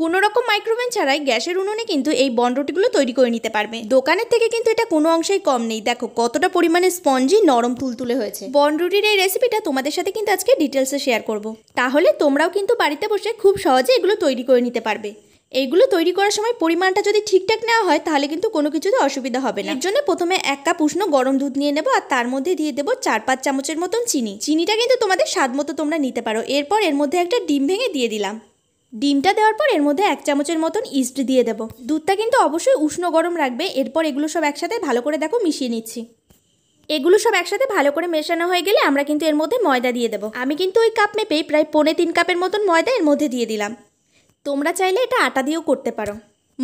কোনো রকম মাইক্রোওভেন ছাড়াই গ্যাসের উনুনে কিন্তু এই বনরুটিগুলো তৈরি করে নিতে পারবে দোকানের থেকে কিন্তু এটা কোনো অংশেই কম নেই দেখো কতটা পরিমাণে স্পঞ্জি নরম তুলতুলে হয়েছে বনরুটির এই রেসিপিটা তোমাদের সাথে কিন্তু আজকে ডিটেলসে শেয়ার করব। তাহলে তোমরাও কিন্তু বাড়িতে বসে খুব সহজে এগুলো তৈরি করে নিতে পারবে এইগুলো তৈরি করার সময় পরিমাণটা যদি ঠিকঠাক নেওয়া হয় তাহলে কিন্তু কোনো কিছুতে অসুবিধা হবে না এর জন্য প্রথমে এক কাপ উষ্ণ গরম দুধ নিয়ে নেবো আর তার মধ্যে দিয়ে দেবো চার পাঁচ চামচের মতন চিনি চিনিটা কিন্তু তোমাদের স্বাদ মতো তোমরা নিতে পারো এরপর এর মধ্যে একটা ডিম ভেঙে দিয়ে দিলাম ডিমটা দেওয়ার পর এর মধ্যে এক চামচের মতন ইস্ট দিয়ে দেবো দুধটা কিন্তু অবশ্যই উষ্ণ গরম রাখবে এরপর এগুলো সব একসাথে ভালো করে দেখো মিশিয়ে নিচ্ছি এগুলো সব একসাথে ভালো করে মেশানো হয়ে গেলে আমরা কিন্তু এর মধ্যে ময়দা দিয়ে দেবো আমি কিন্তু ওই কাপ মেপেই প্রায় পৌনে তিন কাপের মতন ময়দা এর মধ্যে দিয়ে দিলাম তোমরা চাইলে এটা আটা দিয়েও করতে পারো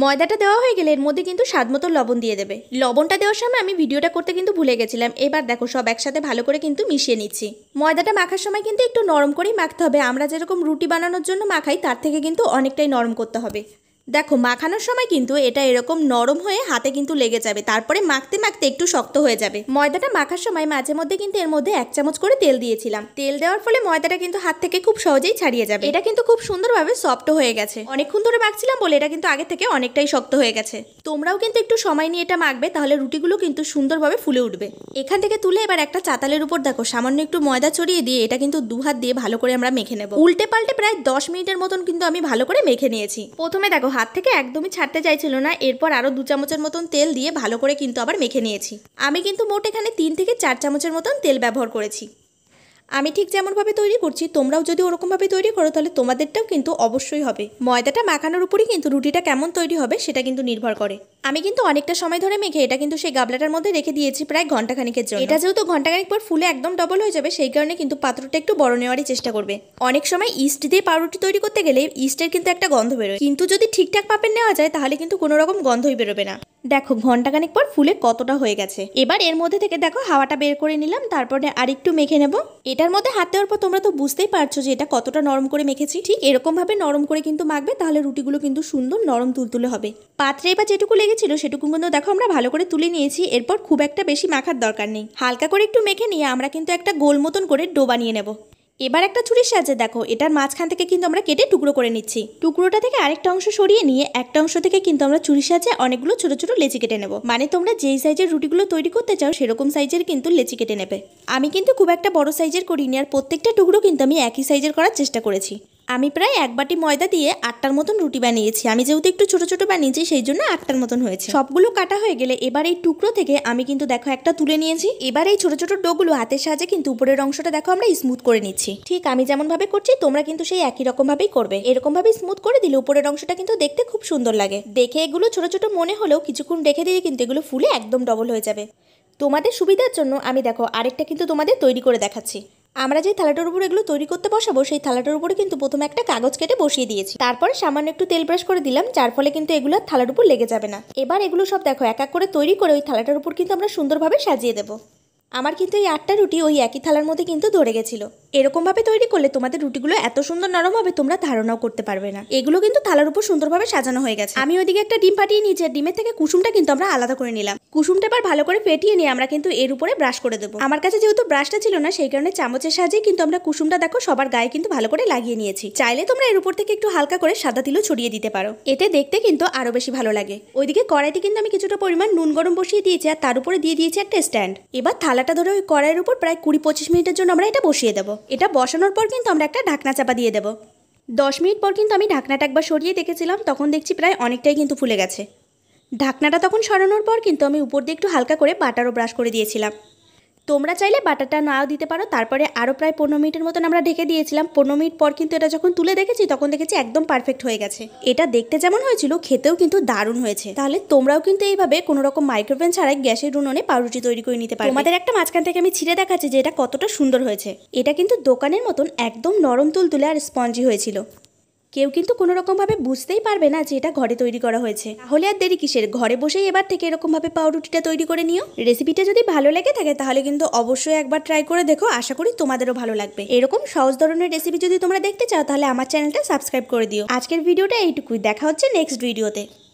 ময়দাটা দেওয়া হয়ে গেলে এর মধ্যে কিন্তু স্বাদ মতো লবণ দিয়ে দেবে লবণটা দেওয়ার সময় আমি ভিডিওটা করতে কিন্তু ভুলে গেছিলাম এবার দেখো সব একসাথে ভালো করে কিন্তু মিশিয়ে নিচ্ছি ময়দাটা মাখার সময় কিন্তু একটু নরম করেই মাখতে হবে আমরা যেরকম রুটি বানানোর জন্য মাখাই তার থেকে কিন্তু অনেকটাই নরম করতে হবে দেখো মাখানোর সময় কিন্তু এটা এরকম নরম হয়ে হাতে কিন্তু লেগে যাবে তারপরে মাখতে মাখতে একটু শক্ত হয়ে যাবে ময়দাটা মাখার সময় মাঝে মধ্যে কিন্তু এর মধ্যে এক চামচ করে তেল দিয়েছিলাম তেল দেওয়ার ফলে ময়দাটা কিন্তু হাত থেকে খুব সহজেই ছাড়িয়ে যাবে এটা কিন্তু খুব সুন্দরভাবে সফট হয়ে গেছে অনেকক্ষণ ধরে মাখছিলাম বলে এটা কিন্তু আগে থেকে অনেকটাই শক্ত হয়ে গেছে তোমরাও কিন্তু একটু সময় নিয়ে এটা মাখবে তাহলে রুটিগুলো কিন্তু সুন্দরভাবে ফুলে উঠবে এখান থেকে তুলে এবার একটা চাতালের উপর দেখো সামান্য একটু ময়দা ছড়িয়ে দিয়ে এটা কিন্তু দু হাত দিয়ে ভালো করে আমরা মেখে নেব উল্টে পাল্টে প্রায় দশ মিনিটের মতন কিন্তু আমি ভালো করে মেখে নিয়েছি প্রথমে দেখো হাত থেকে একদমই ছাড়তে চাইছিল না এরপর আরও দু চামচের মতন তেল দিয়ে ভালো করে কিন্তু আবার মেখে নিয়েছি আমি কিন্তু মোট এখানে তিন থেকে চার চামচের মতন তেল ব্যবহার করেছি আমি ঠিক যেমনভাবে তৈরি করছি তোমরাও যদি ওরকমভাবে তৈরি করো তাহলে তোমাদেরটাও কিন্তু অবশ্যই হবে ময়দাটা মাখানোর উপরই কিন্তু রুটিটা কেমন তৈরি হবে সেটা কিন্তু নির্ভর করে আমি কিন্তু অনেকটা সময় ধরে মেখে এটা কিন্তু সেই গাবলাটার মধ্যে রেখে দিয়েছি প্রায় ঘন্টাখানিকের জন্য এটা যেহেতু ঘন্টাখানিক পর ফুলে একদম ডবল হয়ে যাবে সেই কারণে কিন্তু পাত্রটা একটু বড় নেওয়ারই চেষ্টা করবে অনেক সময় ইস্ট দিয়ে পাউরুটি তৈরি করতে গেলে ইস্টের কিন্তু একটা গন্ধ বেরোয় কিন্তু যদি ঠিকঠাক পাপের নেওয়া যায় তাহলে কিন্তু কোনো রকম গন্ধই বেরোবে না দেখো ঘন্টাখানিক পর ফুলে কতটা হয়ে গেছে এবার এর মধ্যে থেকে দেখো হাওয়াটা বের করে নিলাম তারপরে আর একটু মেখে নেব এটার মধ্যে হাত দেওয়ার পর তোমরা তো বুঝতেই পারছো যে এটা কতটা নরম করে মেখেছি ঠিক এরকমভাবে নরম করে কিন্তু মাখবে তাহলে রুটিগুলো কিন্তু সুন্দর নরম তুলতুলে হবে পাত্রে এবার যেটুকু লেগেছিল সেটুকু কিন্তু দেখো আমরা ভালো করে তুলে নিয়েছি এরপর খুব একটা বেশি মাখার দরকার নেই হালকা করে একটু মেখে নিয়ে আমরা কিন্তু একটা গোল মতন করে ডোবা নিয়ে নেবো এবার একটা ছুরির সাহায্যে দেখো এটার মাঝখান থেকে কিন্তু আমরা কেটে টুকরো করে নিচ্ছি টুকরোটা থেকে আরেকটা অংশ সরিয়ে নিয়ে একটা অংশ থেকে কিন্তু আমরা ছুরির সাহায্যে অনেকগুলো ছোট ছোট লেচি কেটে নেব মানে তোমরা যেই সাইজের রুটিগুলো তৈরি করতে চাও সেরকম সাইজের কিন্তু লেচি কেটে নেবে আমি কিন্তু খুব একটা বড় সাইজের করিনি আর প্রত্যেকটা টুকরো কিন্তু আমি একই সাইজের করার চেষ্টা করেছি আমি প্রায় এক বাটি ময়দা দিয়ে আটটার মতন রুটি বানিয়েছি আমি যেহেতু একটু ছোট ছোট বানিয়েছি সেই জন্য আটটার মতন হয়েছে সবগুলো কাটা হয়ে গেলে এবার এই টুকরো থেকে আমি কিন্তু দেখো একটা তুলে নিয়েছি এবার এই ছোট ছোট ডোগুলো হাতের সাহায্যে কিন্তু উপরের অংশটা দেখো আমরা স্মুথ করে নিচ্ছি ঠিক আমি যেমন ভাবে করছি তোমরা কিন্তু সেই একই রকম ভাবেই করবে এরকম ভাবে স্মুথ করে দিলে উপরের অংশটা কিন্তু দেখতে খুব সুন্দর লাগে দেখে এগুলো ছোট ছোট মনে হলেও কিছুক্ষণ রেখে দিলে কিন্তু এগুলো ফুলে একদম ডবল হয়ে যাবে তোমাদের সুবিধার জন্য আমি দেখো আরেকটা কিন্তু তোমাদের তৈরি করে দেখাচ্ছি আমরা যে থালাটার উপর এগুলো তৈরি করতে বসাবো সেই থালাটার উপরে কিন্তু প্রথমে একটা কাগজ কেটে বসিয়ে দিয়েছি তারপরে সামান্য একটু তেল ব্রাশ করে দিলাম যার ফলে কিন্তু এগুলো থালার উপর লেগে যাবে না এবার এগুলো সব দেখো এক এক করে তৈরি করে ওই থালাটার উপর কিন্তু আমরা সুন্দরভাবে সাজিয়ে দেবো আমার কিন্তু এই আটটা রুটি ওই একই থালার মধ্যে কিন্তু ধরে গেছিলো এরকমভাবে তৈরি করলে তোমাদের রুটিগুলো এত সুন্দর নরম হবে তোমরা ধারণাও করতে পারবে না এগুলো কিন্তু থালার উপর সুন্দরভাবে সাজানো হয়ে গেছে আমি ওইদিকে একটা ডিম ফাটিয়ে নিয়েছি আর ডিমের থেকে কুসুমটা কিন্তু আমরা আলাদা করে নিলাম কুসুমটা এবার ভালো করে ফেটিয়ে নিয়ে আমরা কিন্তু এর উপরে ব্রাশ করে দেবো আমার কাছে যেহেতু ব্রাশটা ছিল না সেই কারণে চামচের সাহায্যে কিন্তু আমরা কুসুমটা দেখো সবার গায়ে কিন্তু ভালো করে লাগিয়ে নিয়েছি চাইলে তোমরা এর উপর থেকে একটু হালকা করে সাদা তিলও ছড়িয়ে দিতে পারো এতে দেখতে কিন্তু আরও বেশি ভালো লাগে ওইদিকে কড়াইতে কিন্তু আমি কিছুটা পরিমাণ নুন গরম বসিয়ে দিয়েছি আর তার উপরে দিয়ে দিয়েছি একটা স্ট্যান্ড এবার থালাটা ধরে ওই কড়াইয়ের উপর প্রায় কুড়ি পঁচিশ মিনিটের জন্য আমরা এটা বসিয়ে দেবো এটা বসানোর পর কিন্তু আমরা একটা ঢাকনা চাপা দিয়ে দেবো দশ মিনিট পর কিন্তু আমি ঢাকনাটা একবার সরিয়ে দেখেছিলাম তখন দেখছি প্রায় অনেকটাই কিন্তু ফুলে গেছে ঢাকনাটা তখন সরানোর পর কিন্তু আমি উপর দিয়ে একটু হালকা করে বাটারও ব্রাশ করে দিয়েছিলাম তোমরা চাইলে বাটারটা নাও দিতে পারো তারপরে আরও প্রায় পনেরো মিনিটের মতন আমরা ঢেকে দিয়েছিলাম পনেরো মিনিট পর কিন্তু এটা যখন তুলে দেখেছি তখন দেখেছি একদম পারফেক্ট হয়ে গেছে এটা দেখতে যেমন হয়েছিল খেতেও কিন্তু দারুণ হয়েছে তাহলে তোমরাও কিন্তু এইভাবে কোনো রকম মাইক্রোওভেন ছাড়াই গ্যাসের উনুনে পাউরুটি তৈরি করে নিতে পারো আমাদের একটা মাঝখান থেকে আমি ছিঁড়ে দেখাচ্ছি যে এটা কতটা সুন্দর হয়েছে এটা কিন্তু দোকানের মতন একদম নরম তুল তুলে আর স্পঞ্জি হয়েছিল কেউ কিন্তু কোনো রকমভাবে বুঝতেই পারবে না যে এটা ঘরে তৈরি করা হয়েছে তাহলে আর দেরি কিসের ঘরে বসেই এবার থেকে এরকমভাবে পাউরুটিটা তৈরি করে নিও রেসিপিটা যদি ভালো লেগে থাকে তাহলে কিন্তু অবশ্যই একবার ট্রাই করে দেখো আশা করি তোমাদেরও ভালো লাগবে এরকম সহজ ধরনের রেসিপি যদি তোমরা দেখতে চাও তাহলে আমার চ্যানেলটা সাবস্ক্রাইব করে দিও আজকের ভিডিওটা এইটুকুই দেখা হচ্ছে নেক্সট ভিডিওতে